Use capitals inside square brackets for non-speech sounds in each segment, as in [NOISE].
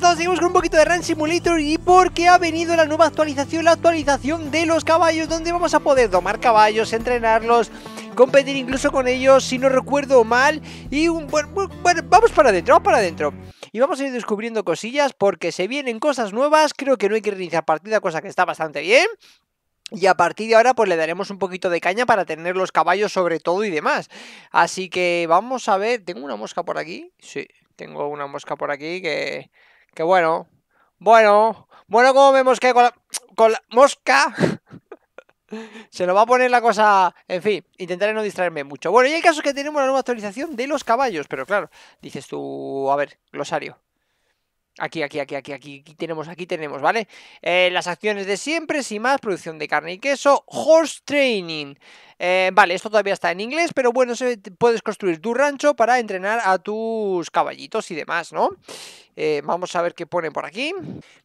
todos! seguimos con un poquito de Run Simulator y porque ha venido la nueva actualización, la actualización de los caballos, donde vamos a poder domar caballos, entrenarlos, competir incluso con ellos, si no recuerdo mal. Y bueno, vamos para adentro, vamos para adentro. Y vamos a ir descubriendo cosillas porque se vienen cosas nuevas. Creo que no hay que reiniciar partida, cosa que está bastante bien. Y a partir de ahora pues le daremos un poquito de caña para tener los caballos sobre todo y demás. Así que vamos a ver, ¿tengo una mosca por aquí? Sí, tengo una mosca por aquí que que bueno. Bueno. Bueno, como vemos que con la, mosca... [LAUGHS] Se lo va a poner la cosa... En fin, intentaré no distraerme mucho. Bueno, y hay casos que tenemos la nueva actualización de los caballos. Pero claro, dices tú... A ver, glosario. Aquí, aquí, aquí, aquí, aquí, aquí tenemos, aquí tenemos, ¿vale? Eh, las acciones de siempre, sin más, producción de carne y queso, horse training. Eh, vale, esto todavía está en inglés, pero bueno, se, puedes construir tu rancho para entrenar a tus caballitos y demás, ¿no? Eh, vamos a ver qué pone por aquí.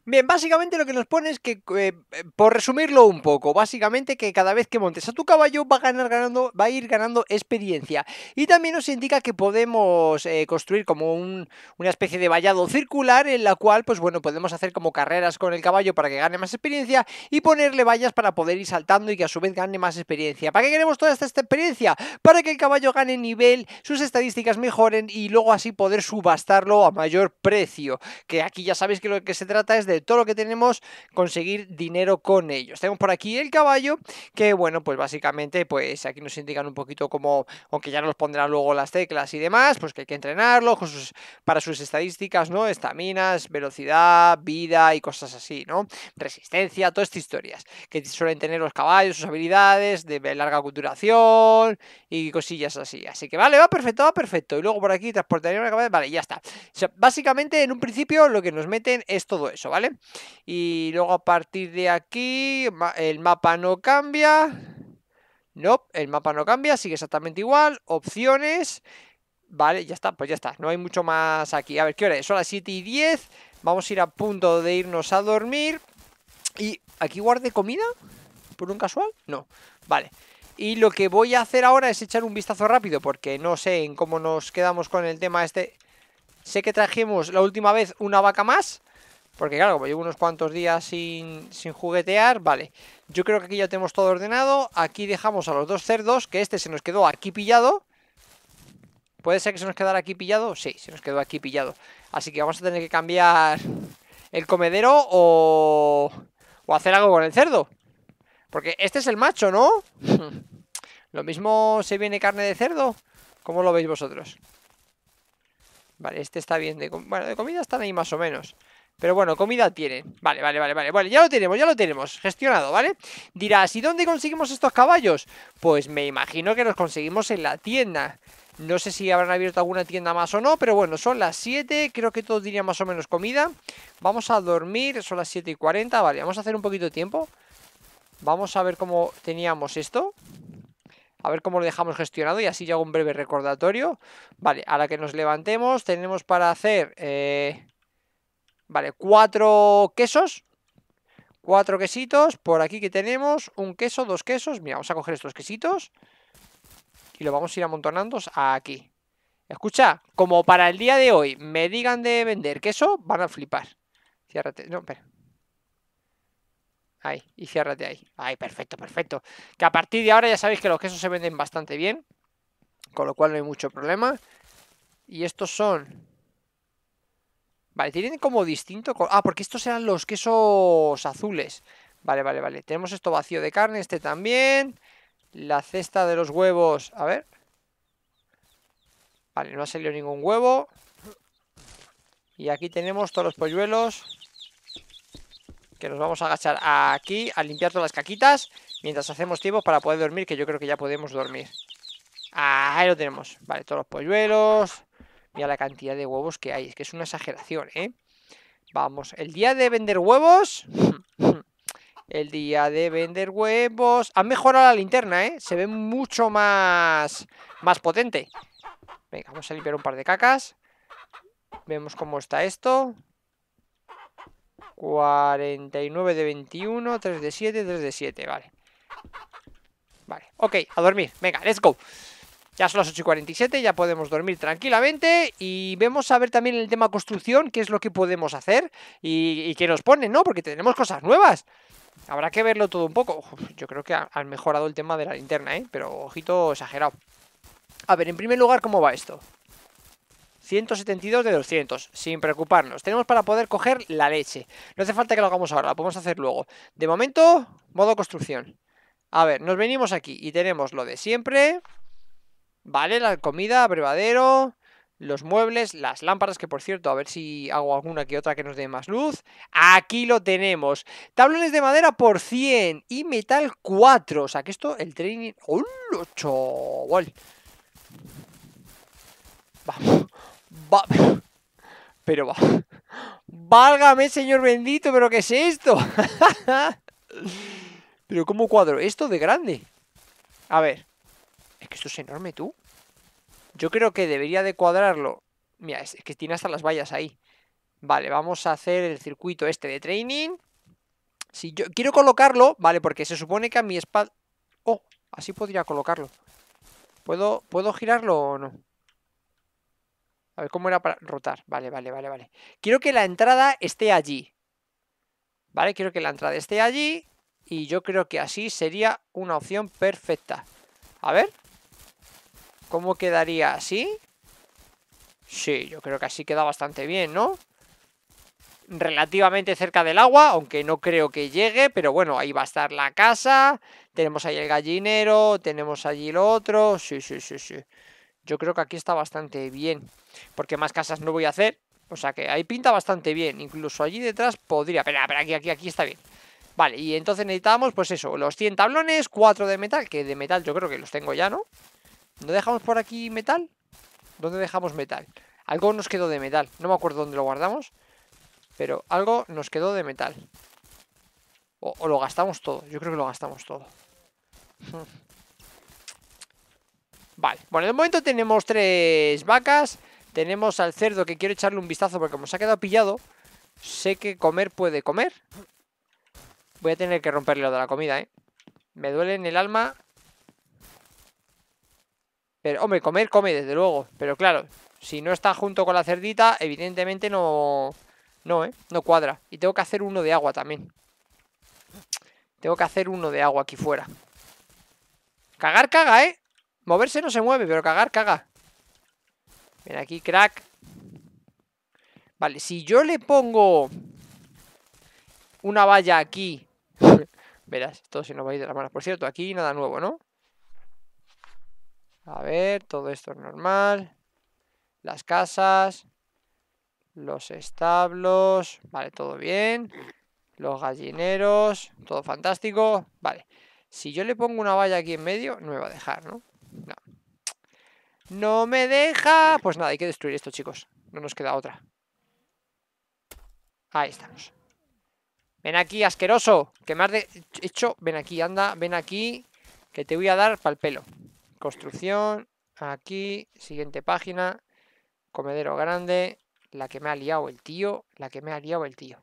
Bien, básicamente lo que nos pone es que, eh, por resumirlo un poco, básicamente que cada vez que montes a tu caballo va a, ganar ganando, va a ir ganando experiencia. Y también nos indica que podemos eh, construir como un, una especie de vallado circular en la cual, pues bueno, podemos hacer como carreras con el caballo para que gane más experiencia y ponerle vallas para poder ir saltando y que a su vez gane más experiencia. ¿Para qué queremos toda esta experiencia? Para que el caballo gane nivel, sus estadísticas mejoren y luego así poder subastarlo a mayor precio que aquí ya sabéis que lo que se trata es de todo lo que tenemos, conseguir dinero con ellos. Tenemos por aquí el caballo, que bueno, pues básicamente, pues aquí nos indican un poquito como, aunque ya nos pondrán luego las teclas y demás, pues que hay que entrenarlo para sus estadísticas, ¿no? Estaminas, velocidad, vida y cosas así, ¿no? Resistencia, todas estas historias que suelen tener los caballos, sus habilidades de larga duración y cosillas así. Así que vale, va perfecto, va perfecto. Y luego por aquí transportaría una cabeza, vale, ya está. básicamente en un principio lo que nos meten es todo eso, ¿vale? Y luego a partir de aquí el mapa no cambia. No, el mapa no cambia, sigue exactamente igual. Opciones. Vale, ya está, pues ya está. No hay mucho más aquí. A ver, ¿qué hora es? Son las 7 y 10. Vamos a ir a punto de irnos a dormir. ¿Y aquí guarde comida? ¿Por un casual? No. Vale. Y lo que voy a hacer ahora es echar un vistazo rápido, porque no sé en cómo nos quedamos con el tema este Sé que trajimos la última vez una vaca más. Porque claro, como llevo unos cuantos días sin, sin, juguetear, vale. Yo creo que aquí ya tenemos todo ordenado. Aquí dejamos a los dos cerdos, que este se nos quedó aquí pillado. ¿Puede ser que se nos quedara aquí pillado? Sí, se nos quedó aquí pillado. Así que vamos a tener que cambiar el comedero o, o hacer algo con el cerdo. Porque este es el macho, ¿no? [LAUGHS] Lo mismo se viene carne de cerdo. ¿Cómo lo veis vosotros? Vale, este está bien. De, bueno, de comida están ahí más o menos. Pero bueno, comida tiene. Vale, vale, vale, vale. Vale, ya lo tenemos, ya lo tenemos. Gestionado, ¿vale? Dirás, ¿y dónde conseguimos estos caballos? Pues me imagino que los conseguimos en la tienda. No sé si habrán abierto alguna tienda más o no, pero bueno, son las 7, creo que todos diría más o menos comida. Vamos a dormir, son las 7 y 40, vale, vamos a hacer un poquito de tiempo. Vamos a ver cómo teníamos esto a ver cómo lo dejamos gestionado y así yo hago un breve recordatorio. Vale, a la que nos levantemos tenemos para hacer, eh, vale, cuatro quesos, cuatro quesitos, por aquí que tenemos un queso, dos quesos, mira, vamos a coger estos quesitos y lo vamos a ir amontonando aquí. Escucha, como para el día de hoy me digan de vender queso, van a flipar. Ciérrate, no, espera. Ahí, y ciérrate ahí. Ahí, perfecto, perfecto. Que a partir de ahora ya sabéis que los quesos se venden bastante bien. Con lo cual no hay mucho problema. Y estos son... Vale, tienen como distinto... Ah, porque estos eran los quesos azules. Vale, vale, vale. Tenemos esto vacío de carne, este también. La cesta de los huevos... A ver. Vale, no ha salido ningún huevo. Y aquí tenemos todos los polluelos que nos vamos a agachar aquí a limpiar todas las caquitas mientras hacemos tiempo para poder dormir, que yo creo que ya podemos dormir. ahí lo tenemos. Vale, todos los polluelos. Mira la cantidad de huevos que hay. Es que es una exageración, ¿eh? Vamos, el día de vender huevos... [LAUGHS] El día de vender huevos... Ha mejorado la linterna, ¿eh? Se ve mucho más... Más potente. Venga, vamos a limpiar un par de cacas. Vemos cómo está esto. 49 de 21, 3 de 7, 3 de 7, vale. Vale, ok, a dormir, venga, let's go. Ya son las 8 y 47, ya podemos dormir tranquilamente y vemos a ver también el tema construcción, qué es lo que podemos hacer y, qué nos pone, ¿no? Porque tenemos cosas nuevas. Habrá que verlo todo un poco. yo creo que han mejorado el tema de la linterna, ¿eh? Pero ojito exagerado. A ver, en primer lugar, ¿cómo va esto? 172 de 200, sin preocuparnos. Tenemos para poder coger la leche. No hace falta que lo hagamos ahora, lo podemos hacer luego. De momento, modo construcción. A ver, nos venimos aquí y tenemos lo de siempre. Vale, la comida, abrevadero, los muebles, las lámparas, que por cierto, a ver si hago alguna que otra que nos dé más luz. Aquí lo tenemos. Tablones de madera por 100 y metal 4. O sea, que esto, el training... 8 lo Va... [LAUGHS] Pero va... Válgame, señor bendito, pero ¿qué es esto? [LAUGHS] pero ¿cómo cuadro esto de grande? A ver. Es que esto es enorme, tú. Yo creo que debería de cuadrarlo. Mira, es que tiene hasta las vallas ahí. Vale, vamos a hacer el circuito este de training. Si yo quiero colocarlo, vale, porque se supone que a mi espalda... Oh, así podría colocarlo. ¿Puedo, ¿Puedo girarlo o no? A ver, ¿cómo era para rotar? Vale, vale, vale, vale. Quiero que la entrada esté allí. Vale, quiero que la entrada esté allí. Y yo creo que así sería una opción perfecta. A ver. ¿Cómo quedaría así? Sí, yo creo que así queda bastante bien, ¿no? Relativamente cerca del agua, aunque no creo que llegue, pero bueno, ahí va a estar la casa, tenemos ahí el gallinero, tenemos allí lo otro, sí, sí, sí, sí. Yo creo que aquí está bastante bien. Porque más casas no voy a hacer. O sea que ahí pinta bastante bien. Incluso allí detrás podría... Pero, aquí, aquí, aquí está bien. Vale, y entonces necesitamos, pues eso, los 100 tablones, 4 de metal, que de metal yo creo que los tengo ya, ¿no? ¿No dejamos por aquí metal? ¿Dónde dejamos metal? Algo nos quedó de metal, no me acuerdo dónde lo guardamos, pero algo nos quedó de metal. O, o lo gastamos todo, yo creo que lo gastamos todo. [LAUGHS] Vale, bueno, de momento tenemos tres vacas. Tenemos al cerdo que quiero echarle un vistazo porque como se ha quedado pillado, sé que comer puede comer. Voy a tener que romperle lo de la comida, ¿eh? Me duele en el alma. Pero, hombre, comer come, desde luego. Pero claro, si no está junto con la cerdita, evidentemente no... No, ¿eh? No cuadra. Y tengo que hacer uno de agua también. Tengo que hacer uno de agua aquí fuera. Cagar caga, ¿eh? Moverse no se mueve, pero cagar, caga. Ven aquí, crack. Vale, si yo le pongo una valla aquí... [LAUGHS] Verás, todo se nos va a ir de las manos. Por cierto, aquí nada nuevo, ¿no? A ver, todo esto es normal. Las casas. Los establos. Vale, todo bien. Los gallineros. Todo fantástico. Vale. Si yo le pongo una valla aquí en medio, no me va a dejar, ¿no? No. me deja. Pues nada, hay que destruir esto, chicos. No nos queda otra. Ahí estamos. Ven aquí, asqueroso. Que más de hecho. Ven aquí, anda, ven aquí. Que te voy a dar pal pelo. Construcción. Aquí. Siguiente página. Comedero grande. La que me ha liado el tío. La que me ha liado el tío.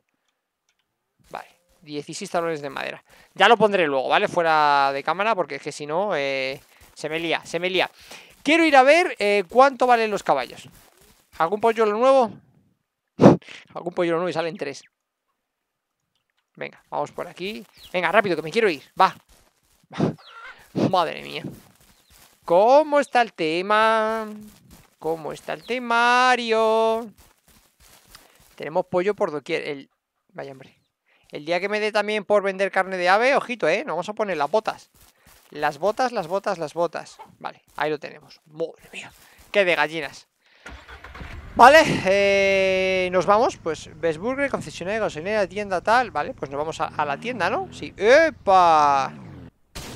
Vale. 16 talones de madera. Ya lo pondré luego, ¿vale? Fuera de cámara, porque es que si no. Eh se me lía, se me lía. Quiero ir a ver eh, cuánto valen los caballos. ¿Algún pollo nuevo? [LAUGHS] Algún pollo nuevo y salen tres. Venga, vamos por aquí. Venga, rápido, que me quiero ir. Va. [LAUGHS] Madre mía. ¿Cómo está el tema? ¿Cómo está el temario? Tenemos pollo por doquier. El... Vaya, hombre. El día que me dé también por vender carne de ave, ojito, ¿eh? Nos vamos a poner las botas. Las botas, las botas, las botas. Vale, ahí lo tenemos. Madre mía. Qué de gallinas. Vale, eh, nos vamos, pues Besburger, concesionario, gasolinera, tienda, tal Vale, pues nos vamos a la tienda, ¿no? Sí, ¡epa!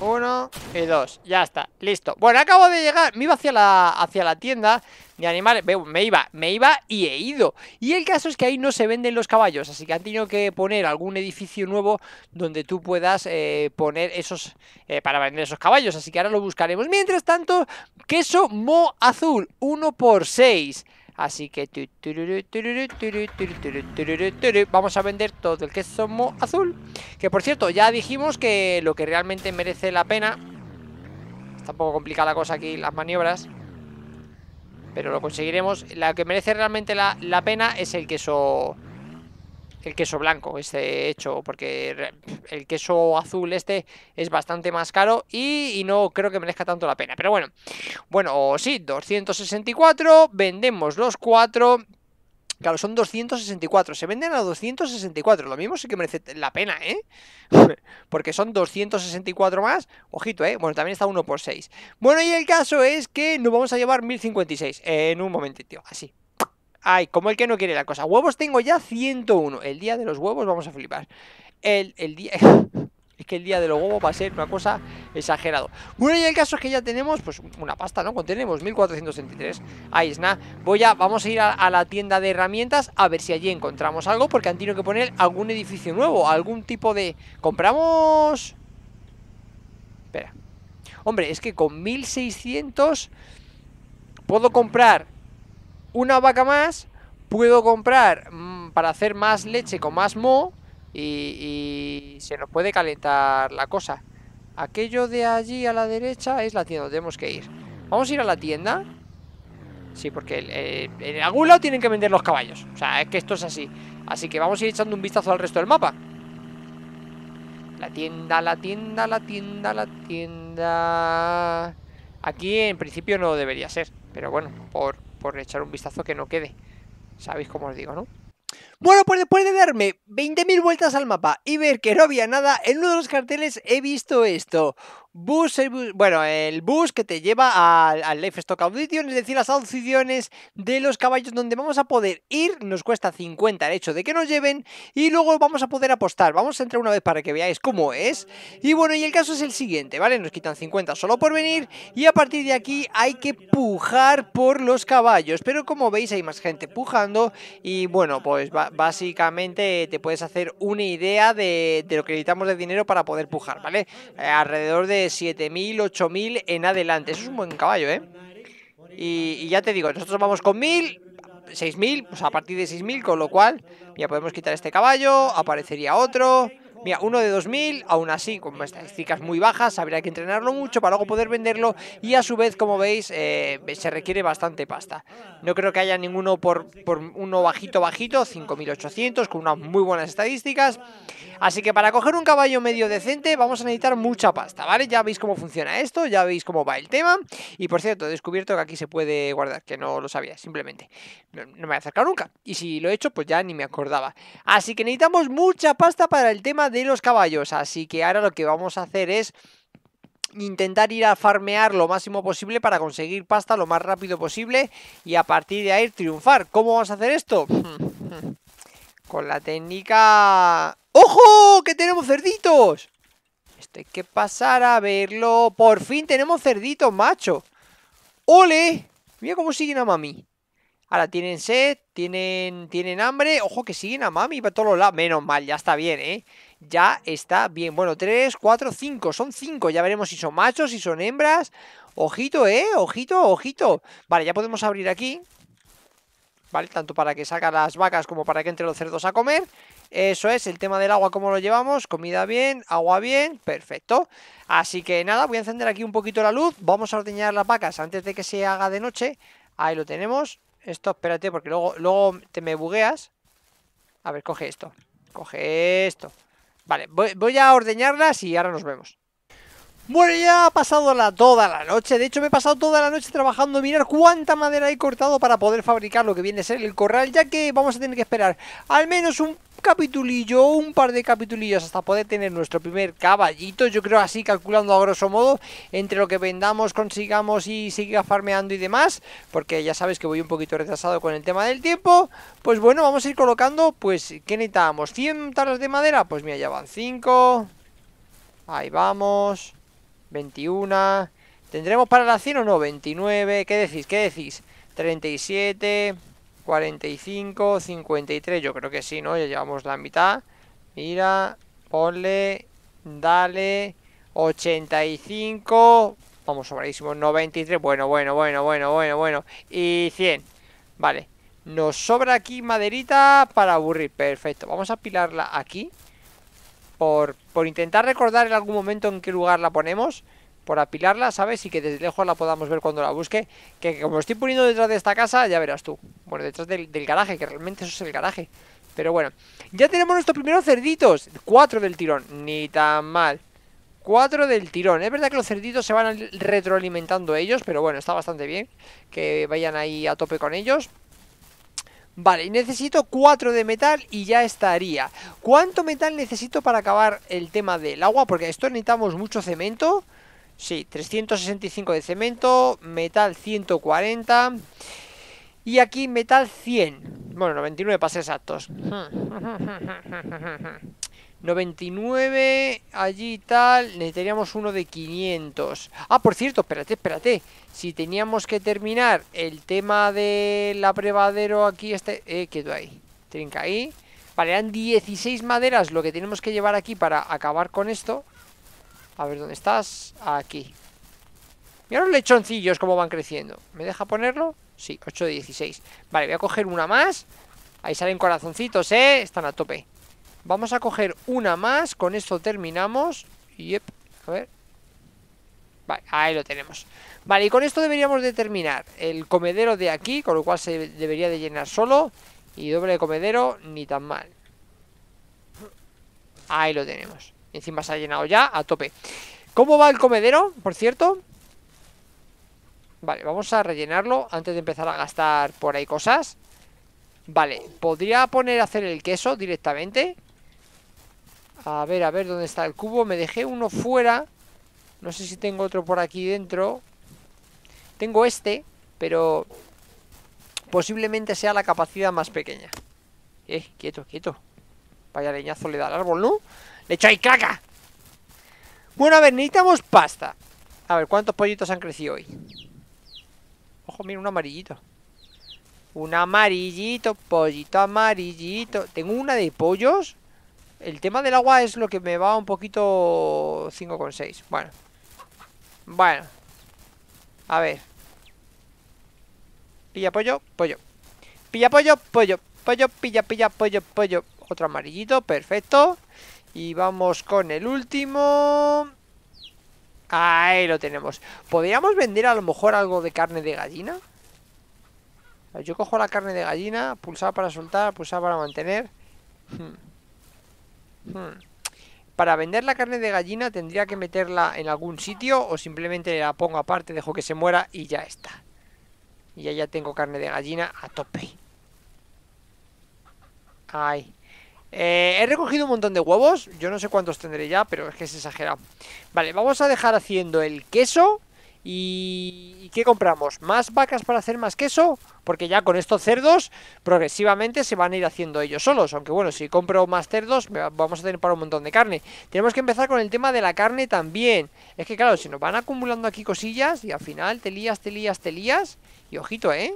Uno y eh, dos, ya está, listo Bueno, acabo de llegar, me iba hacia la, hacia la tienda de animales Me iba, me iba y he ido Y el caso es que ahí no se venden los caballos Así que han tenido que poner algún edificio nuevo Donde tú puedas eh, poner esos eh, Para vender esos caballos Así que ahora lo buscaremos Mientras tanto, queso mo azul uno por 6 Así que vamos a vender todo el queso azul. Que por cierto, ya dijimos que lo que realmente merece la pena... Está un poco complicada la cosa aquí, las maniobras. Pero lo conseguiremos. Lo que merece realmente la, la pena es el queso el queso blanco este hecho, porque el queso azul este es bastante más caro y, no creo que merezca tanto la pena. Pero bueno, bueno, sí, 264, vendemos los cuatro. Claro, son 264. Se venden a 264. Lo mismo sí que merece la pena, ¿eh? [LAUGHS] Porque son 264 más. Ojito, ¿eh? Bueno, también está uno por 6. Bueno, y el caso es que nos vamos a llevar 1056 en un momentito. Así, Ay, como el que no quiere la cosa. Huevos tengo ya 101. El día de los huevos vamos a flipar. El, el día... [LAUGHS] Es que el día de los huevos va a ser una cosa exagerado. Bueno, y el caso es que ya tenemos, pues, una pasta, ¿no? Contenemos 1.463 Ahí es nada. Voy a, vamos a ir a, a, la tienda de herramientas a ver si allí encontramos algo, porque han tenido que poner algún edificio nuevo, algún tipo de... Compramos... Espera. Hombre, es que con 1600 puedo comprar una vaca más, puedo comprar mm, para hacer más leche con más mo y, se nos puede calentar la cosa. Aquello de allí a la derecha es la tienda donde tenemos que ir. Vamos a ir a la tienda. Sí, porque eh, en algún lado tienen que vender los caballos. O sea, es que esto es así. Así que vamos a ir echando un vistazo al resto del mapa. La tienda, la tienda, la tienda, la tienda... Aquí en principio no debería ser, pero bueno, por, por echar un vistazo que no quede. Sabéis cómo os digo, ¿no? Bueno, pues después de darme 20.000 vueltas al mapa y ver que no había nada, en uno de los carteles he visto esto. Bus, bueno, el bus que te lleva al, Life Stock Audition, es decir, las audiciones de los caballos donde vamos a poder ir, nos cuesta 50 el hecho de que nos lleven y luego vamos a poder apostar. Vamos a entrar una vez para que veáis cómo es. Y bueno, y el caso es el siguiente, ¿vale? Nos quitan 50 solo por venir y a partir de aquí hay que pujar por los caballos. Pero como veis hay más gente pujando y bueno, pues va, básicamente eh, te puedes hacer una idea de, de lo que necesitamos de dinero para poder pujar, ¿vale? Eh, alrededor de 7.000, 8.000 en adelante. Eso es un buen caballo, ¿eh? Y, ya te digo, nosotros vamos con 1.000, 6.000, mil, a partir de 6.000, con lo cual ya podemos quitar este caballo, aparecería otro... Mira, uno de 2.000, aún así, con estadísticas muy bajas, habría que entrenarlo mucho para luego poder venderlo y a su vez, como veis, eh, se requiere bastante pasta. No creo que haya ninguno por, uno bajito bajito, 5.800, con unas muy buenas estadísticas. Así que para coger un caballo medio decente vamos a necesitar mucha pasta, ¿vale? Ya veis cómo funciona esto, ya veis cómo va el tema. Y por cierto, he descubierto que aquí se puede guardar, que no lo sabía, simplemente. No, me había acercado nunca. Y si lo he hecho, pues ya ni me acordaba. Así que necesitamos mucha pasta para el tema de los caballos. Así que ahora lo que vamos a hacer es intentar ir a farmear lo máximo posible para conseguir pasta lo más rápido posible y a partir de ahí triunfar. ¿Cómo vamos a hacer esto? [LAUGHS] Con la técnica... ¡Ojo! ¡Que tenemos cerditos! Esto hay que pasar a verlo. ¡Por fin tenemos cerditos, macho! ¡Ole! Mira cómo sigue a mami. Ahora tienen sed, tienen, tienen hambre. Ojo que siguen a Mami para todos los lados. Menos mal, ya está bien, ¿eh? Ya está bien. Bueno, tres, cuatro, cinco. Son cinco. Ya veremos si son machos, si son hembras. Ojito, ¿eh? Ojito, ojito. Vale, ya podemos abrir aquí. ¿Vale? Tanto para que saca las vacas como para que entre los cerdos a comer. Eso es, el tema del agua, ¿cómo lo llevamos? Comida bien, agua bien, perfecto. Así que nada, voy a encender aquí un poquito la luz. Vamos a ordeñar las vacas antes de que se haga de noche. Ahí lo tenemos. Esto, espérate, porque luego, luego te me bugueas. A ver, coge esto. Coge esto. Vale, voy, a ordeñarlas y ahora nos vemos. Bueno, ya ha pasado la, toda la noche. De hecho, me he pasado toda la noche trabajando. Mirar cuánta madera he cortado para poder fabricar lo que viene a ser el corral, ya que vamos a tener que esperar al menos un capitulillo, un par de capitulillos hasta poder tener nuestro primer caballito. Yo creo así, calculando a grosso modo, entre lo que vendamos, consigamos y siga farmeando y demás, porque ya sabes que voy un poquito retrasado con el tema del tiempo, pues bueno, vamos a ir colocando, pues, ¿qué necesitamos? ¿100 tablas de madera? Pues mira, ya van 5. Ahí vamos. 21. ¿Tendremos para la 100 o no? 29. ¿Qué decís? ¿Qué decís? 37. 45, 53, yo creo que sí, ¿no? Ya llevamos la mitad. Mira, ponle, dale, 85, vamos sobradísimo, 93, bueno, bueno, bueno, bueno, bueno, bueno, y 100. Vale, nos sobra aquí maderita para aburrir, perfecto. Vamos a apilarla aquí, por, por intentar recordar en algún momento en qué lugar la ponemos por apilarla, ¿sabes? Y que desde lejos la podamos ver cuando la busque. Que, como estoy poniendo detrás de esta casa, ya verás tú. Bueno, detrás del, garaje, que realmente eso es el garaje. Pero bueno, ya tenemos nuestros primeros cerditos. Cuatro del tirón, ni tan mal. Cuatro del tirón. Es verdad que los cerditos se van retroalimentando ellos, pero bueno, está bastante bien que vayan ahí a tope con ellos. Vale, necesito Cuatro de metal y ya estaría. ¿Cuánto metal necesito para acabar el tema del agua? Porque esto necesitamos mucho cemento. Sí, 365 de cemento, metal 140 y aquí metal 100. Bueno, 99 para ser exactos. 99, [LAUGHS] allí tal, necesitaríamos uno de 500. Ah, por cierto, espérate, espérate. Si teníamos que terminar el tema del abrevadero aquí, este... Eh, quedó ahí, trinca ahí. Vale, eran 16 maderas lo que tenemos que llevar aquí para acabar con esto. A ver, ¿dónde estás? Aquí. Mira los lechoncillos cómo van creciendo. ¿Me deja ponerlo? Sí, 8 de 16. Vale, voy a coger una más. Ahí salen corazoncitos, ¿eh? Están a tope. Vamos a coger una más. Con esto terminamos. Yep. A ver. Vale, ahí lo tenemos. Vale, y con esto deberíamos de terminar el comedero de aquí, con lo cual se debería de llenar solo. Y doble comedero, ni tan mal. Ahí lo tenemos. Encima se ha llenado ya a tope ¿Cómo va el comedero, por cierto? Vale, vamos a rellenarlo antes de empezar a gastar por ahí cosas Vale, podría poner a hacer el queso directamente A ver, a ver, ¿dónde está el cubo? Me dejé uno fuera No sé si tengo otro por aquí dentro Tengo este, pero posiblemente sea la capacidad más pequeña Eh, quieto, quieto Vaya leñazo le da al árbol, ¿no? Echa echo ahí caca! Bueno, a ver, necesitamos pasta. A ver, ¿cuántos pollitos han crecido hoy? Ojo, mira, un amarillito. Un amarillito, pollito amarillito. Tengo una de pollos. El tema del agua es lo que me va un poquito 5,6. Bueno. Bueno. A ver. Pilla pollo, pollo. Pilla pollo, pollo. Pollo, pilla, pilla, pollo, pollo. Otro amarillito, perfecto. Y vamos con el último... Ahí lo tenemos. ¿Podríamos vender a lo mejor algo de carne de gallina? Yo cojo la carne de gallina, Pulsar para soltar, Pulsar para mantener. Hmm. Hmm. Para vender la carne de gallina tendría que meterla en algún sitio o simplemente la pongo aparte, dejo que se muera y ya está. Y ya, ya tengo carne de gallina a tope. Ay. Eh, he recogido un montón de huevos. Yo no sé cuántos tendré ya, pero es que es exagerado. Vale, vamos a dejar haciendo el queso. ¿Y, qué compramos? ¿Más vacas para hacer más queso? Porque ya con estos cerdos progresivamente se van a ir haciendo ellos solos. Aunque bueno, si compro más cerdos vamos a tener para un montón de carne. Tenemos que empezar con el tema de la carne también. Es que claro, si nos van acumulando aquí cosillas y al final te lías, te lías, te lías. Y ojito, ¿eh?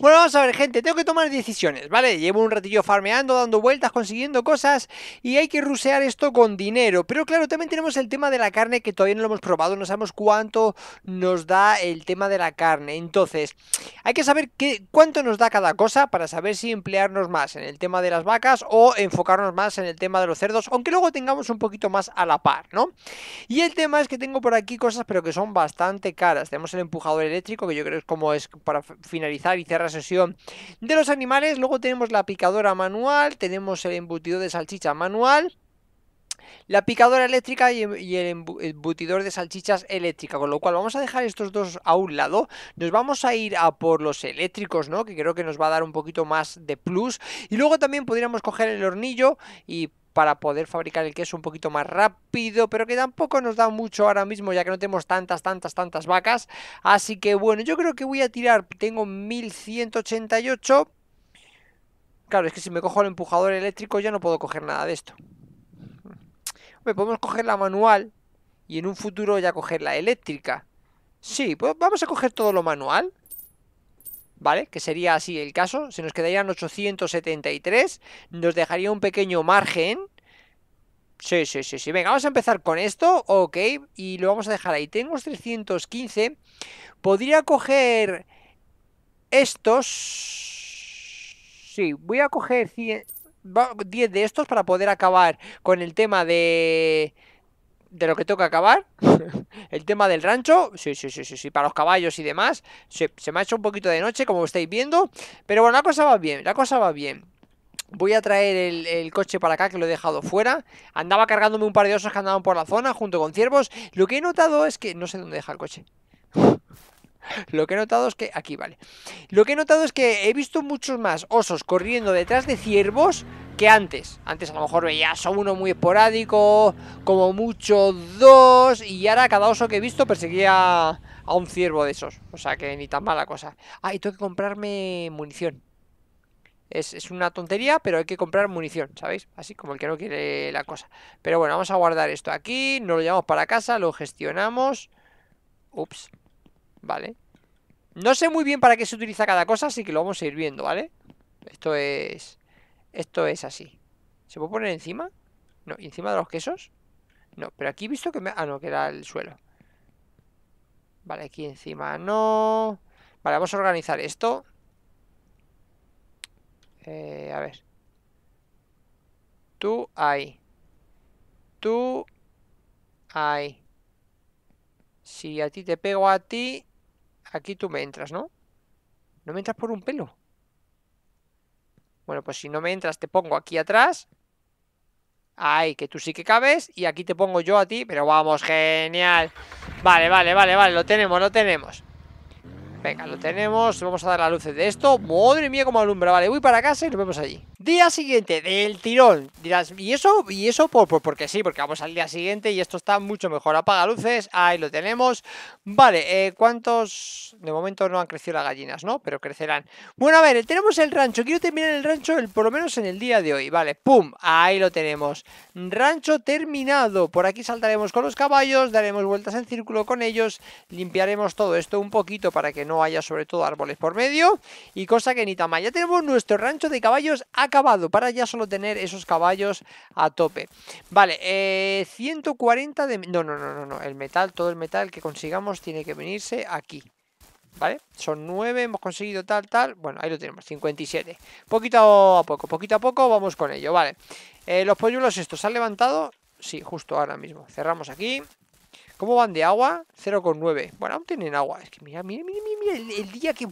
Bueno, vamos a ver, gente, tengo que tomar decisiones, ¿vale? Llevo un ratillo farmeando, dando vueltas, consiguiendo cosas y hay que rusear esto con dinero. Pero claro, también tenemos el tema de la carne que todavía no lo hemos probado, no sabemos cuánto nos da el tema de la carne. Entonces, hay que saber qué, cuánto nos da cada cosa para saber si emplearnos más en el tema de las vacas o enfocarnos más en el tema de los cerdos, aunque luego tengamos un poquito más a la par, ¿no? Y el tema es que tengo por aquí cosas pero que son bastante caras. Tenemos el empujador eléctrico que yo creo que es como es para finalizar y cerrar sesión de los animales. Luego tenemos la picadora manual, tenemos el embutidor de salchicha manual. La picadora eléctrica y em, el embutidor de salchichas eléctrica, con lo cual vamos a dejar estos dos a un lado. Nos vamos a ir a por los eléctricos, ¿no? Que creo que nos va a dar un poquito más de plus. Y luego también podríamos coger el hornillo y para poder fabricar el queso un poquito más rápido, pero que tampoco nos da mucho ahora mismo ya que no tenemos tantas, tantas, tantas vacas. Así que bueno, yo creo que voy a tirar, tengo 1188. Claro, es que si me cojo el empujador eléctrico ya no puedo coger nada de esto. Hombre, podemos coger la manual y en un futuro ya coger la eléctrica. Sí, pues vamos a coger todo lo manual. ¿vale? Que sería así el caso, se nos quedarían 873, nos dejaría un pequeño margen. Sí, sí, sí, sí. Venga, vamos a empezar con esto, ok, y lo vamos a dejar ahí. Tenemos 315, podría coger estos... Sí, voy a coger 10 de estos para poder acabar con el tema de de lo que toca acabar. [LAUGHS] el tema del rancho, sí, sí, sí, sí, sí para los caballos y demás. Se, me ha hecho un poquito de noche, como estáis viendo. Pero bueno, la cosa va bien, la cosa va bien. Voy a traer el, el, coche para acá que lo he dejado fuera Andaba cargándome un par de osos que andaban por la zona junto con ciervos Lo que he notado es que... No sé dónde deja el coche [LAUGHS] Lo que he notado es que... Aquí, vale Lo que he notado es que he visto muchos más osos corriendo detrás de ciervos que antes. Antes a lo mejor veía son uno muy esporádico, como mucho dos, y ahora cada oso que he visto perseguía a un ciervo de esos. O sea que ni tan mala cosa. Ah, y tengo que comprarme munición. Es, es, una tontería, pero hay que comprar munición, ¿sabéis? Así como el que no quiere la cosa. Pero bueno, vamos a guardar esto aquí, nos lo llevamos para casa, lo gestionamos. Ups, vale. No sé muy bien para qué se utiliza cada cosa, así que lo vamos a ir viendo, ¿vale? Esto es... Esto es así. ¿Se puede poner encima? No, encima de los quesos. No, pero aquí he visto que me... Ah, no, que era el suelo. Vale, aquí encima no. Vale, vamos a organizar esto. Eh, a ver. Tú ahí. Tú ahí. Si a ti te pego a ti, aquí tú me entras, ¿no? No me entras por un pelo. Bueno, pues si no me entras, te pongo aquí atrás. Ahí, que tú sí que cabes. Y aquí te pongo yo a ti. Pero vamos, genial. Vale, vale, vale, vale. Lo tenemos, lo tenemos. Venga, lo tenemos. Vamos a dar las luces de esto. Madre mía, como alumbra. Vale, voy para casa y nos vemos allí. Día siguiente, del tirón. Dirás, ¿y eso? ¿Y eso? Por, porque sí, porque vamos al día siguiente y esto está mucho mejor. Apaga luces, ahí lo tenemos. Vale, eh, ¿cuántos? De momento no han crecido las gallinas, ¿no? Pero crecerán. Bueno, a ver, tenemos el rancho. Quiero terminar el rancho, por lo menos en el día de hoy. Vale, pum, ahí lo tenemos. Rancho terminado. Por aquí saltaremos con los caballos, daremos vueltas en círculo con ellos, limpiaremos todo esto un poquito para que no haya sobre todo árboles por medio y cosa que ni tan Ya tenemos nuestro rancho de caballos a acabado para ya solo tener esos caballos a tope. Vale, 140 eh, de... No, no, no, no, no, el metal, todo el metal que consigamos tiene que venirse aquí. ¿Vale? Son 9, hemos conseguido tal, tal. Bueno, ahí lo tenemos, 57. Poquito a poco, poquito a poco vamos con ello, ¿vale? Eh, los polluelos estos, ¿se han levantado? Sí, justo ahora mismo. Cerramos aquí. ¿Cómo van de agua? 0,9. Bueno, aún tienen agua. Es que mira, mira, mira, mira el, día que...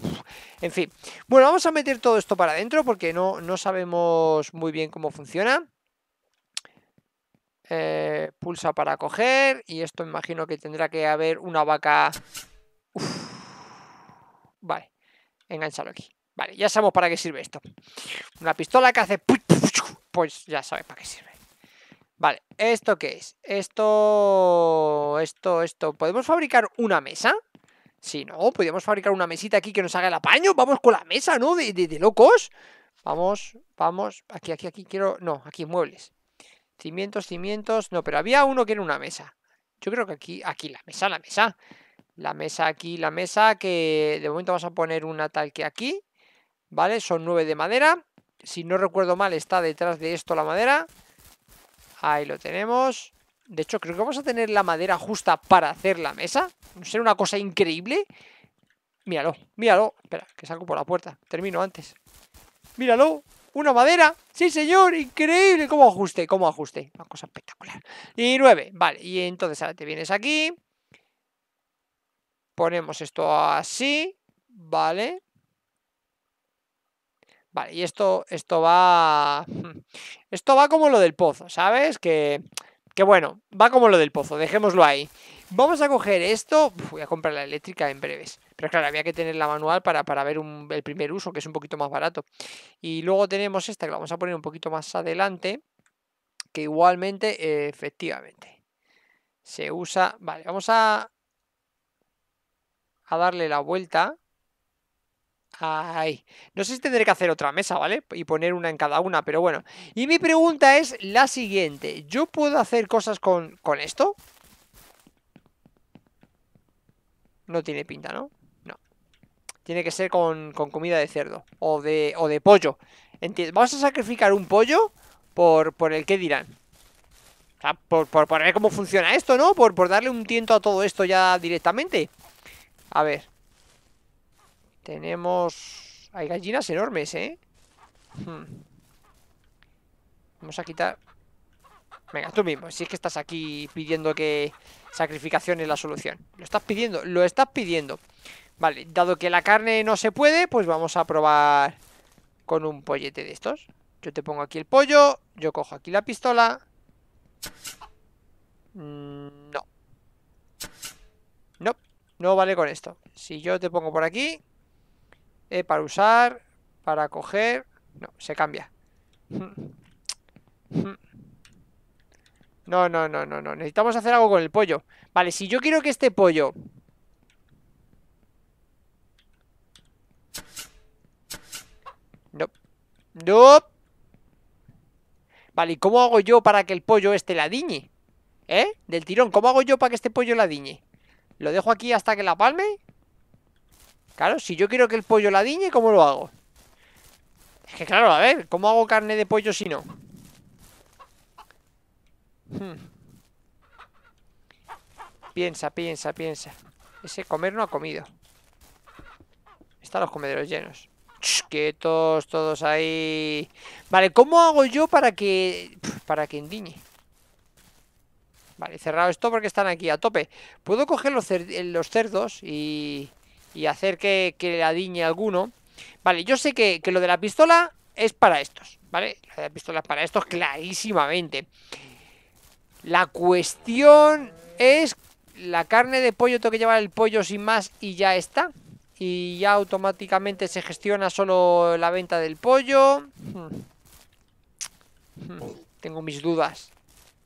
En fin. Bueno, vamos a meter todo esto para adentro porque no, no sabemos muy bien cómo funciona. Eh, pulsa para coger y esto imagino que tendrá que haber una vaca... Vale, engancharlo aquí. Vale, ya sabemos para qué sirve esto. Una pistola que hace... Pues ya sabes para qué sirve. Vale, ¿esto qué es? Esto, esto, esto. ¿Podemos fabricar una mesa? Si no, podríamos fabricar una mesita aquí que nos haga el apaño. Vamos con la mesa, ¿no? De, de, de locos. Vamos, vamos. Aquí, aquí, aquí. Quiero. No, aquí muebles. Cimientos, cimientos. No, pero había uno que era una mesa. Yo creo que aquí, aquí, la mesa, la mesa. La mesa aquí, la mesa, que de momento vamos a poner una tal que aquí. ¿Vale? Son nueve de madera. Si no recuerdo mal, está detrás de esto la madera. Ahí lo tenemos. De hecho, creo que vamos a tener la madera justa para hacer la mesa. No será una cosa increíble. Míralo, míralo. Espera, que salgo por la puerta. Termino antes. Míralo. Una madera. Sí, señor. Increíble. ¿Cómo ajuste? ¿Cómo ajuste? Una cosa espectacular. Y nueve. Vale. Y entonces ahora te vienes aquí. Ponemos esto así. Vale. Vale, y esto, esto va. [LAUGHS] Esto va como lo del pozo, ¿sabes? Que, que bueno, va como lo del pozo, dejémoslo ahí. Vamos a coger esto. voy a comprar la eléctrica en breves. Pero claro, había que tener la manual para, para ver el primer uso, que es un poquito más barato. Y luego tenemos esta, que la vamos a poner un poquito más adelante. Que igualmente, efectivamente, se usa... Vale, vamos a, a darle la vuelta. Ay, no sé si tendré que hacer otra mesa, ¿vale? Y poner una en cada una, pero bueno. Y mi pregunta es la siguiente. ¿Yo puedo hacer cosas con, con esto? No tiene pinta, ¿no? No. Tiene que ser con, comida de cerdo o de, o de pollo. ¿Vas Vamos a sacrificar un pollo por, el que dirán. por, ver cómo funciona esto, ¿no? Por, por darle un tiento a todo esto ya directamente. A ver. Tenemos... Hay gallinas enormes, ¿eh? Hmm. Vamos a quitar... Venga, tú mismo, si es que estás aquí pidiendo que sacrificación es la solución. Lo estás pidiendo, lo estás pidiendo. Vale, dado que la carne no se puede, pues vamos a probar con un pollete de estos. Yo te pongo aquí el pollo, yo cojo aquí la pistola. Mm, no. No, no vale con esto. Si yo te pongo por aquí, eh, para usar, para coger... No, se cambia. No, no, no, no, no. Necesitamos hacer algo con el pollo. Vale, si yo quiero que este pollo... No. No. Vale, ¿y cómo hago yo para que el pollo este la diñe? ¿Eh? Del tirón, ¿cómo hago yo para que este pollo la diñe? ¿Lo dejo aquí hasta que la palme? Claro, si yo quiero que el pollo la diñe, ¿cómo lo hago? Es que claro, a ver, ¿cómo hago carne de pollo si no? Hmm. Piensa, piensa, piensa. Ese comer no ha comido. Están los comederos llenos. Que quietos, todos ahí. Vale, ¿cómo hago yo para que... para que endiñe? Vale, cerrado esto porque están aquí a tope. Puedo coger los cerdos y y hacer que, que adiñe alguno. Vale, yo sé que, lo de la pistola es para estos, ¿vale? Lo de la pistola es para estos clarísimamente. La cuestión es, ¿la carne de pollo tengo que llevar el pollo sin más y ya está? Y ya automáticamente se gestiona solo la venta del pollo. Hmm. Hmm. Tengo mis dudas.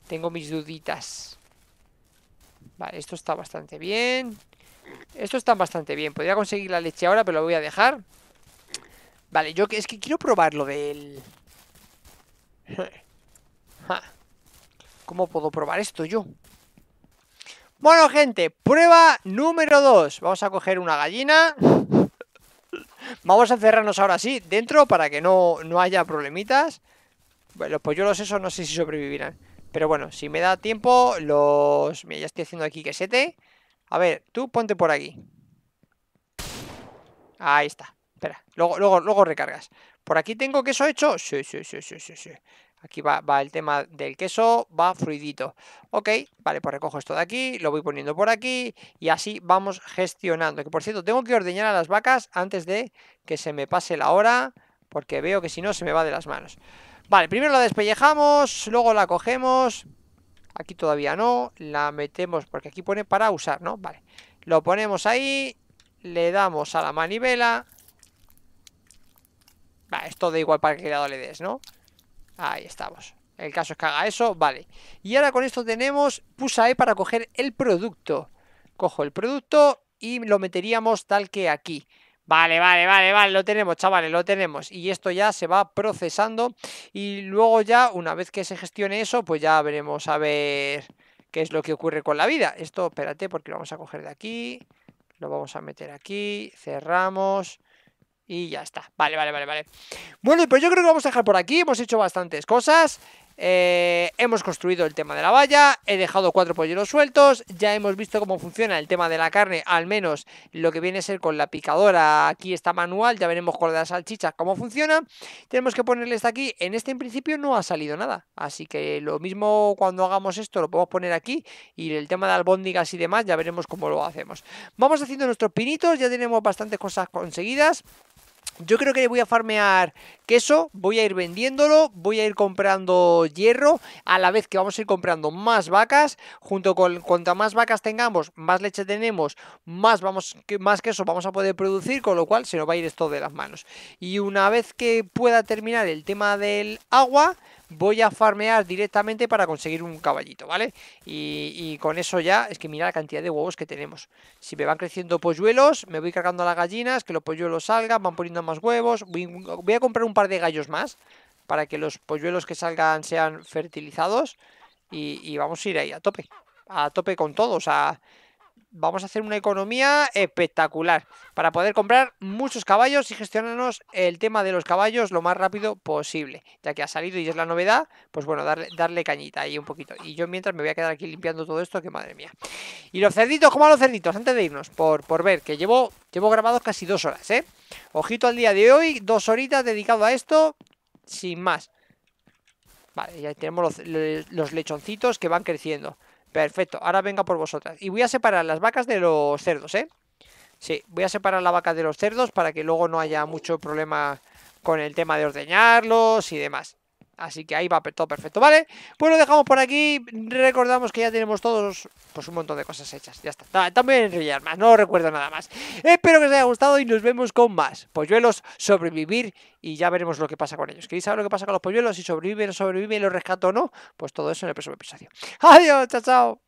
Tengo mis duditas. Vale, esto está bastante bien esto está bastante bien. Podría conseguir la leche ahora, pero lo voy a dejar. Vale, yo es que quiero probar lo del... [LAUGHS] ¿Cómo puedo probar esto yo? Bueno, gente, prueba número 2. Vamos a coger una gallina. [LAUGHS] Vamos a cerrarnos ahora sí dentro para que no, haya problemitas. Bueno, pues los esos no sé si sobrevivirán. Pero bueno, si me da tiempo, los... Mira, ya estoy haciendo aquí que sete. A ver, tú ponte por aquí. Ahí está. Espera, luego, luego, luego recargas. ¿Por aquí tengo queso hecho? Sí, sí, sí, sí, sí, sí. Aquí va, va, el tema del queso, va fluidito. Ok, vale, pues recojo esto de aquí, lo voy poniendo por aquí y así vamos gestionando. Que por cierto, tengo que ordeñar a las vacas antes de que se me pase la hora, porque veo que si no se me va de las manos. Vale, primero la despellejamos, luego la cogemos... Aquí todavía no. La metemos porque aquí pone para usar, ¿no? Vale. Lo ponemos ahí. Le damos a la manivela. Vale, esto da igual para qué lado le des, ¿no? Ahí estamos. El caso es que haga eso, vale. Y ahora con esto tenemos pulsa E para coger el producto. Cojo el producto y lo meteríamos tal que aquí. Vale, vale, vale, vale, lo tenemos, chavales, lo tenemos. Y esto ya se va procesando. Y luego ya, una vez que se gestione eso, pues ya veremos a ver qué es lo que ocurre con la vida. Esto, espérate, porque lo vamos a coger de aquí. Lo vamos a meter aquí. Cerramos. Y ya está. Vale, vale, vale, vale. Bueno, pues yo creo que vamos a dejar por aquí. Hemos hecho bastantes cosas. Eh, hemos construido el tema de la valla, he dejado cuatro polleros sueltos, ya hemos visto cómo funciona el tema de la carne, al menos lo que viene a ser con la picadora, aquí está manual, ya veremos con las salchichas cómo funciona. Tenemos que ponerle aquí, en este en principio no ha salido nada, así que lo mismo cuando hagamos esto lo podemos poner aquí y el tema de albóndigas y demás ya veremos cómo lo hacemos. Vamos haciendo nuestros pinitos, ya tenemos bastantes cosas conseguidas. Yo creo que le voy a farmear queso, voy a ir vendiéndolo, voy a ir comprando hierro, a la vez que vamos a ir comprando más vacas, junto con cuanto más vacas tengamos, más leche tenemos, más, vamos, más queso vamos a poder producir, con lo cual se nos va a ir esto de las manos. Y una vez que pueda terminar el tema del agua, voy a farmear directamente para conseguir un caballito, ¿vale? Y, con eso ya, es que mira la cantidad de huevos que tenemos. Si me van creciendo polluelos, me voy cargando a las gallinas, que los polluelos salgan, van poniendo más huevos. Voy, a comprar un par de gallos más para que los polluelos que salgan sean fertilizados. Y, y vamos a ir ahí a tope, a tope con todo, o sea vamos a hacer una economía espectacular para poder comprar muchos caballos y gestionarnos el tema de los caballos lo más rápido posible. Ya que ha salido y es la novedad, pues bueno, darle, cañita ahí un poquito. Y yo mientras me voy a quedar aquí limpiando todo esto, que madre mía. Y los cerditos, ¿cómo a los cerditos? Antes de irnos, por, por ver, que llevo, llevo grabados casi dos horas, ¿eh? Ojito al día de hoy, dos horitas dedicado a esto, sin más. Vale, ya tenemos los, los lechoncitos que van creciendo. Perfecto, ahora venga por vosotras. Y voy a separar las vacas de los cerdos, ¿eh? Sí, voy a separar la vaca de los cerdos para que luego no haya mucho problema con el tema de ordeñarlos y demás. Así que ahí va todo perfecto, ¿vale? Pues lo dejamos por aquí. Recordamos que ya tenemos todos pues un montón de cosas hechas. Ya está. También enrollar más, no recuerdo nada más. Espero que os haya gustado y nos vemos con más. Polluelos, sobrevivir y ya veremos lo que pasa con ellos. ¿Queréis saber lo que pasa con los polluelos? Si sobreviven o sobreviven Y los rescato o no. Pues todo eso en el próximo episodio. [LAUGHS] Adiós, chao, chao.